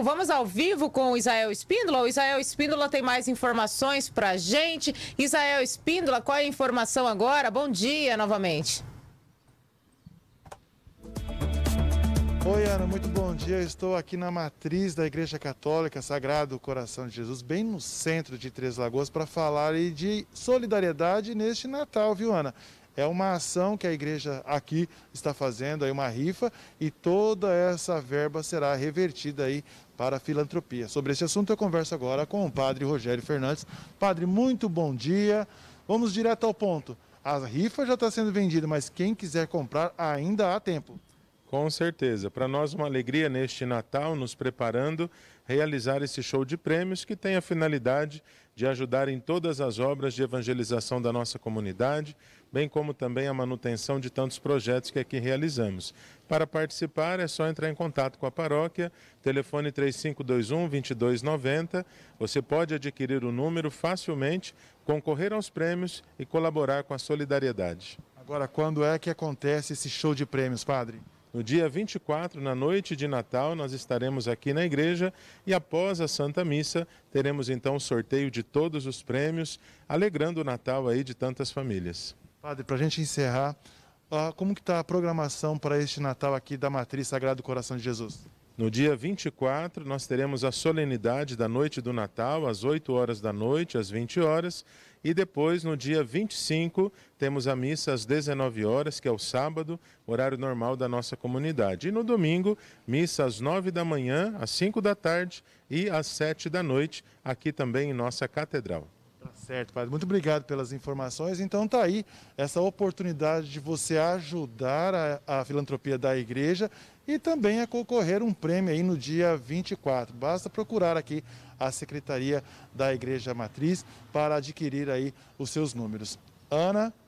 Vamos ao vivo com o Israel Espíndola. O Israel Espíndola tem mais informações para a gente. Israel Espíndola, qual é a informação agora? Bom dia novamente. Oi, Ana, muito bom dia. estou aqui na matriz da Igreja Católica Sagrado Coração de Jesus, bem no centro de Três Lagoas, para falar de solidariedade neste Natal, viu, Ana? É uma ação que a igreja aqui está fazendo, aí é uma rifa, e toda essa verba será revertida aí para a filantropia. Sobre esse assunto eu converso agora com o padre Rogério Fernandes. Padre, muito bom dia. Vamos direto ao ponto. A rifa já está sendo vendida, mas quem quiser comprar ainda há tempo. Com certeza. Para nós, uma alegria neste Natal, nos preparando, realizar esse show de prêmios que tem a finalidade de ajudar em todas as obras de evangelização da nossa comunidade, bem como também a manutenção de tantos projetos que aqui realizamos. Para participar é só entrar em contato com a paróquia, telefone 3521 2290. Você pode adquirir o número facilmente, concorrer aos prêmios e colaborar com a solidariedade. Agora, quando é que acontece esse show de prêmios, padre? No dia 24, na noite de Natal, nós estaremos aqui na igreja e após a Santa Missa teremos então o sorteio de todos os prêmios, alegrando o Natal aí de tantas famílias. Padre, para a gente encerrar, ah, como que está a programação para este Natal aqui da Matriz Sagrado Coração de Jesus? No dia 24, nós teremos a solenidade da noite do Natal, às 8 horas da noite, às 20 horas, e depois, no dia 25, temos a missa às 19 horas, que é o sábado, horário normal da nossa comunidade. E no domingo, missa às 9 da manhã, às 5 da tarde e às 7 da noite, aqui também em nossa catedral. Certo, padre. Muito obrigado pelas informações. Então tá aí essa oportunidade de você ajudar a, a filantropia da igreja e também a concorrer um prêmio aí no dia 24. Basta procurar aqui a Secretaria da Igreja Matriz para adquirir aí os seus números. Ana,